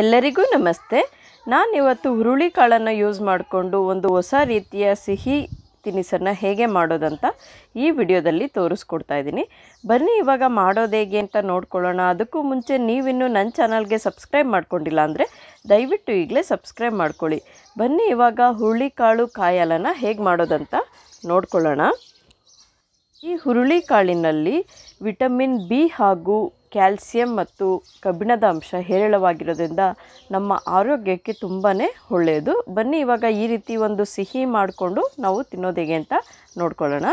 ಎಲ್ಲರಿಗೂ ನಮಸ್ತೆ ನಾನಿವತ್ತು ಕಾಳನ್ನು ಯೂಸ್ ಮಾಡಿಕೊಂಡು ಒಂದು ಹೊಸ ರೀತಿಯ ಸಿಹಿ ತಿನಿಸನ್ನು ಹೇಗೆ ಮಾಡೋದಂತ ಈ ವಿಡಿಯೋದಲ್ಲಿ ತೋರಿಸ್ಕೊಡ್ತಾ ಇದ್ದೀನಿ ಬನ್ನಿ ಇವಾಗ ಮಾಡೋದು ಹೇಗೆ ಅಂತ ನೋಡ್ಕೊಳ್ಳೋಣ ಅದಕ್ಕೂ ಮುಂಚೆ ನೀವಿನ್ನೂ ನನ್ನ ಚಾನಲ್ಗೆ ಸಬ್ಸ್ಕ್ರೈಬ್ ಮಾಡ್ಕೊಂಡಿಲ್ಲ ಅಂದರೆ ದಯವಿಟ್ಟು ಈಗಲೇ ಸಬ್ಸ್ಕ್ರೈಬ್ ಮಾಡ್ಕೊಳ್ಳಿ ಬನ್ನಿ ಇವಾಗ ಹುರುಳಿ ಕಾಳು ಕಾಯಾಲನ್ನು ಹೇಗೆ ಮಾಡೋದಂತ ನೋಡ್ಕೊಳ್ಳೋಣ ಈ ಹುರುಳಿ ಕಾಳಿನಲ್ಲಿ ವಿಟಮಿನ್ ಬಿ ಹಾಗೂ ಕ್ಯಾಲ್ಸಿಯಂ ಮತ್ತು ಕಬ್ಬಿಣದ ಅಂಶ ಹೇರಳವಾಗಿರೋದ್ರಿಂದ ನಮ್ಮ ಆರೋಗ್ಯಕ್ಕೆ ತುಂಬಾ ಒಳ್ಳೆಯದು ಬನ್ನಿ ಇವಾಗ ಈ ರೀತಿ ಒಂದು ಸಿಹಿ ಮಾಡಿಕೊಂಡು ನಾವು ತಿನ್ನೋದು ಹೇಗೆ ಅಂತ ನೋಡ್ಕೊಳ್ಳೋಣ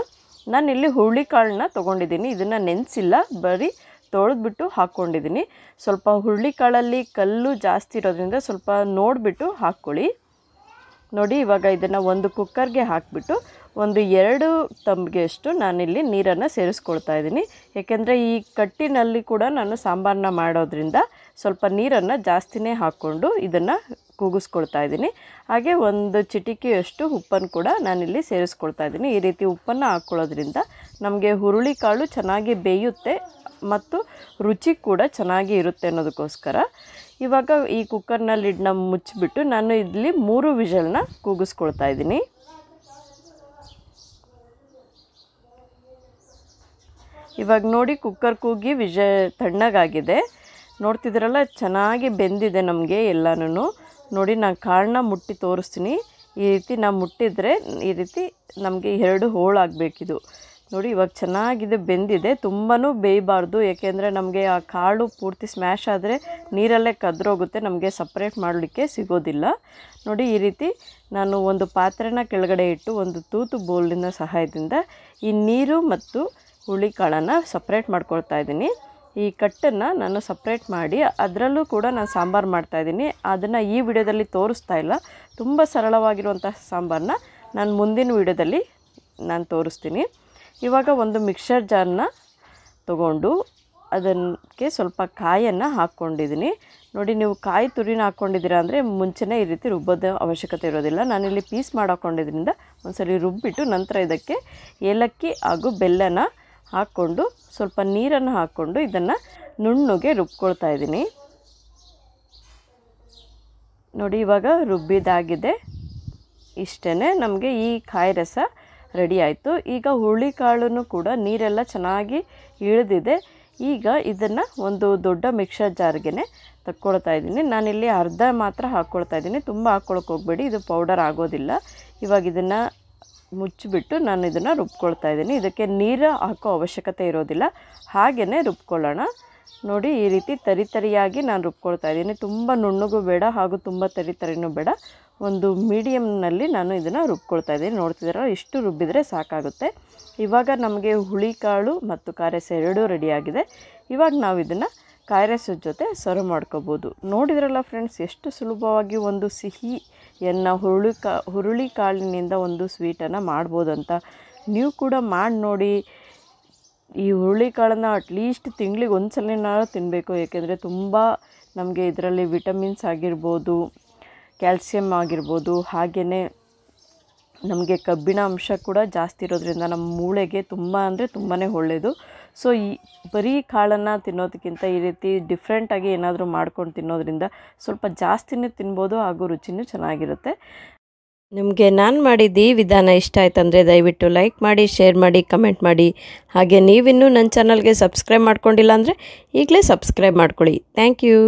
ನಾನಿಲ್ಲಿ ಹುರುಳಿಕಾಳನ್ನ ತೊಗೊಂಡಿದ್ದೀನಿ ಇದನ್ನು ನೆನೆಸಿಲ್ಲ ಬರೀ ತೊಳೆದ್ಬಿಟ್ಟು ಹಾಕ್ಕೊಂಡಿದ್ದೀನಿ ಸ್ವಲ್ಪ ಹುರುಳಿಕಾಳಲ್ಲಿ ಕಲ್ಲು ಜಾಸ್ತಿ ಇರೋದ್ರಿಂದ ಸ್ವಲ್ಪ ನೋಡಿಬಿಟ್ಟು ಹಾಕ್ಕೊಳ್ಳಿ ನೋಡಿ ಇವಾಗ ಇದನ್ನು ಒಂದು ಕುಕ್ಕರ್ಗೆ ಹಾಕಿಬಿಟ್ಟು ಒಂದು ಎರಡು ತಂಬಿಗೆಯಷ್ಟು ನಾನಿಲ್ಲಿ ನೀರನ್ನು ಸೇರಿಸ್ಕೊಳ್ತಾ ಇದ್ದೀನಿ ಏಕೆಂದರೆ ಈ ಕಟ್ಟಿನಲ್ಲಿ ಕೂಡ ನಾನು ಸಾಂಬಾರನ್ನ ಮಾಡೋದ್ರಿಂದ ಸ್ವಲ್ಪ ನೀರನ್ನು ಜಾಸ್ತಿನೇ ಹಾಕ್ಕೊಂಡು ಇದನ್ನು ಕೂಗಿಸ್ಕೊಳ್ತಾ ಇದ್ದೀನಿ ಹಾಗೆ ಒಂದು ಚಿಟಿಕೆಯಷ್ಟು ಉಪ್ಪನ್ನು ಕೂಡ ನಾನಿಲ್ಲಿ ಸೇರಿಸ್ಕೊಳ್ತಾ ಇದ್ದೀನಿ ಈ ರೀತಿ ಉಪ್ಪನ್ನು ಹಾಕ್ಕೊಳ್ಳೋದ್ರಿಂದ ನಮಗೆ ಹುರುಳಿಕಾಳು ಚೆನ್ನಾಗಿ ಬೇಯುತ್ತೆ ಮತ್ತು ರುಚಿ ಕೂಡ ಚೆನ್ನಾಗಿ ಇರುತ್ತೆ ಅನ್ನೋದಕ್ಕೋಸ್ಕರ ಇವಾಗ ಈ ಕುಕ್ಕರ್ನ ಲಿಡ್ನ ಮುಚ್ಚಿಬಿಟ್ಟು ನಾನು ಇಲ್ಲಿ ಮೂರು ವಿಷಲ್ನ ಕೂಗಿಸ್ಕೊಳ್ತಾ ಇದ್ದೀನಿ ಇವಾಗ ನೋಡಿ ಕುಕ್ಕರ್ ಕೂಗಿ ವಿಜ ತಣ್ಣಗಾಗಿದೆ ನೋಡ್ತಿದ್ರಲ್ಲ ಚೆನ್ನಾಗಿ ಬೆಂದಿದೆ ನಮಗೆ ಎಲ್ಲನೂ ನೋಡಿ ನಾನು ಕಾಳನ್ನ ಮುಟ್ಟಿ ತೋರಿಸ್ತೀನಿ ಈ ರೀತಿ ನಾವು ಮುಟ್ಟಿದರೆ ಈ ರೀತಿ ನಮಗೆ ಎರಡು ಹೋಳಾಗಬೇಕಿದು ನೋಡಿ ಇವಾಗ ಚೆನ್ನಾಗಿದೆ ಬೆಂದಿದೆ ತುಂಬಾ ಬೇಯಬಾರ್ದು ಏಕೆಂದರೆ ನಮಗೆ ಆ ಕಾಳು ಪೂರ್ತಿ ಸ್ಮ್ಯಾಶ್ ಆದರೆ ನೀರಲ್ಲೇ ಕದ್ರೋಗುತ್ತೆ ನಮಗೆ ಸಪ್ರೇಟ್ ಮಾಡಲಿಕ್ಕೆ ಸಿಗೋದಿಲ್ಲ ನೋಡಿ ಈ ರೀತಿ ನಾನು ಒಂದು ಪಾತ್ರೆನ ಕೆಳಗಡೆ ಇಟ್ಟು ಒಂದು ತೂತು ಬೌಲಿನ ಸಹಾಯದಿಂದ ಈ ನೀರು ಮತ್ತು ಹುಳಿ ಕಾಳನ್ನು ಸಪ್ರೇಟ್ ಮಾಡ್ಕೊಳ್ತಾ ಇದ್ದೀನಿ ಈ ಕಟ್ಟನ್ನು ನಾನು ಸಪ್ರೇಟ್ ಮಾಡಿ ಅದರಲ್ಲೂ ಕೂಡ ನಾನು ಸಾಂಬಾರು ಮಾಡ್ತಾಯಿದ್ದೀನಿ ಅದನ್ನು ಈ ವಿಡಿಯೋದಲ್ಲಿ ತೋರಿಸ್ತಾ ಇಲ್ಲ ತುಂಬ ಸರಳವಾಗಿರುವಂಥ ಸಾಂಬಾರನ್ನ ನಾನು ಮುಂದಿನ ವಿಡಿಯೋದಲ್ಲಿ ನಾನು ತೋರಿಸ್ತೀನಿ ಇವಾಗ ಒಂದು ಮಿಕ್ಸರ್ ಜಾರನ್ನ ತಗೊಂಡು ಅದಕ್ಕೆ ಸ್ವಲ್ಪ ಕಾಯನ್ನು ಹಾಕ್ಕೊಂಡಿದ್ದೀನಿ ನೋಡಿ ನೀವು ಕಾಯಿ ತುರಿನ ಹಾಕ್ಕೊಂಡಿದ್ದೀರಾ ಅಂದರೆ ಮುಂಚೆನೇ ಈ ರೀತಿ ರುಬ್ಬೋದ ಅವಶ್ಯಕತೆ ಇರೋದಿಲ್ಲ ನಾನಿಲ್ಲಿ ಪೀಸ್ ಮಾಡಾಕೊಂಡಿದ್ರಿಂದ ಒಂದು ಸಲ ರುಬ್ಬಿಟ್ಟು ನಂತರ ಇದಕ್ಕೆ ಏಲಕ್ಕಿ ಹಾಗೂ ಬೆಲ್ಲನ ಹಾಕ್ಕೊಂಡು ಸ್ವಲ್ಪ ನೀರನ್ನು ಹಾಕ್ಕೊಂಡು ಇದನ್ನು ನುಣ್ಣಗೆ ರುಬ್ಕೊಳ್ತಾ ಇದ್ದೀನಿ ನೋಡಿ ಇವಾಗ ರುಬ್ಬಿದಾಗಿದೆ ಇಷ್ಟೇ ನಮಗೆ ಈ ಕಾಯಿ ರಸ ರೆಡಿ ಆಯಿತು ಈಗ ಹುರುಳಿಕಾಳು ಕೂಡ ನೀರೆಲ್ಲ ಚೆನ್ನಾಗಿ ಇಳಿದಿದೆ ಈಗ ಇದನ್ನು ಒಂದು ದೊಡ್ಡ ಮಿಕ್ಸರ್ ಜಾರ್ಗೆ ತಕ್ಕೊಳ್ತಾ ಇದ್ದೀನಿ ನಾನಿಲ್ಲಿ ಅರ್ಧ ಮಾತ್ರ ಹಾಕ್ಕೊಳ್ತಾ ಇದ್ದೀನಿ ತುಂಬ ಹಾಕ್ಕೊಳಕ್ಕೆ ಹೋಗಬೇಡಿ ಇದು ಪೌಡರ್ ಆಗೋದಿಲ್ಲ ಇವಾಗ ಇದನ್ನು ಮುಚ್ಚಿಬಿಟ್ಟು ನಾನು ಇದನ್ನು ರುಬ್ಕೊಳ್ತಾ ಇದ್ದೀನಿ ಇದಕ್ಕೆ ನೀರು ಹಾಕೋ ಅವಶ್ಯಕತೆ ಇರೋದಿಲ್ಲ ಹಾಗೆಯೇ ರುಬ್ಕೊಳ್ಳೋಣ ನೋಡಿ ಈ ರೀತಿ ತರಿತರಿಯಾಗಿ ನಾನು ರುಬ್ಕೊಳ್ತಾ ಇದ್ದೀನಿ ತುಂಬ ನುಣ್ಣಗೂ ಬೇಡ ಹಾಗೂ ತುಂಬ ತರಿ ಬೇಡ ಒಂದು ಮೀಡಿಯಮ್ನಲ್ಲಿ ನಾನು ಇದನ್ನು ರುಬ್ಕೊಳ್ತಾ ಇದ್ದೀನಿ ನೋಡ್ತಿದ್ದೀರ ಇಷ್ಟು ರುಬ್ಬಿದರೆ ಸಾಕಾಗುತ್ತೆ ಇವಾಗ ನಮಗೆ ಹುಳಿ ಕಾಳು ಮತ್ತು ಕಾರ್ಯಸ ಎರಡೂ ರೆಡಿಯಾಗಿದೆ ಇವಾಗ ನಾವು ಇದನ್ನು ಕಾಯಿರಸ ಜೊತೆ ಸರ್ವ್ ಮಾಡ್ಕೋಬೋದು ನೋಡಿದ್ರಲ್ಲ ಫ್ರೆಂಡ್ಸ್ ಎಷ್ಟು ಸುಲಭವಾಗಿ ಒಂದು ಸಿಹಿಯನ್ನು ಹುರುಳಿ ಕಾ ಹುರುಳಿ ಕಾಳಿನಿಂದ ಒಂದು ಸ್ವೀಟನ್ನು ಮಾಡ್ಬೋದಂತ ನೀವು ಕೂಡ ಮಾಡಿ ನೋಡಿ ಈ ಹುರುಳಿಕಾಳನ್ನು ಅಟ್ಲೀಸ್ಟ್ ತಿಂಗ್ಳಿಗೆ ಒಂದು ಸಲನಾರು ತಿನ್ನಬೇಕು ಏಕೆಂದರೆ ತುಂಬ ನಮಗೆ ಇದರಲ್ಲಿ ವಿಟಮಿನ್ಸ್ ಆಗಿರ್ಬೋದು ಕ್ಯಾಲ್ಸಿಯಮ್ ಆಗಿರ್ಬೋದು ಹಾಗೆಯೇ ನಮಗೆ ಕಬ್ಬಿಣ ಅಂಶ ಕೂಡ ಜಾಸ್ತಿ ಇರೋದ್ರಿಂದ ನಮ್ಮ ಮೂಳೆಗೆ ತುಂಬ ಅಂದರೆ ತುಂಬಾ ಒಳ್ಳೆಯದು ಸೊ ಈ ಬರೀ ಕಾಳನ್ನು ತಿನ್ನೋದಕ್ಕಿಂತ ಈ ರೀತಿ ಡಿಫ್ರೆಂಟಾಗಿ ಏನಾದರೂ ಮಾಡ್ಕೊಂಡು ತಿನ್ನೋದ್ರಿಂದ ಸ್ವಲ್ಪ ಜಾಸ್ತಿನೇ ತಿನ್ಬೋದು ಹಾಗೂ ರುಚಿನೂ ಚೆನ್ನಾಗಿರುತ್ತೆ ನಿಮಗೆ ನಾನು ಮಾಡಿದ್ದು ಈ ವಿಧಾನ ಇಷ್ಟ ಅಂದರೆ ದಯವಿಟ್ಟು ಲೈಕ್ ಮಾಡಿ ಶೇರ್ ಮಾಡಿ ಕಮೆಂಟ್ ಮಾಡಿ ಹಾಗೆ ನೀವಿನ್ನೂ ನನ್ನ ಚಾನಲ್ಗೆ ಸಬ್ಸ್ಕ್ರೈಬ್ ಮಾಡ್ಕೊಂಡಿಲ್ಲ ಅಂದರೆ ಈಗಲೇ ಸಬ್ಸ್ಕ್ರೈಬ್ ಮಾಡ್ಕೊಳ್ಳಿ ಥ್ಯಾಂಕ್ ಯು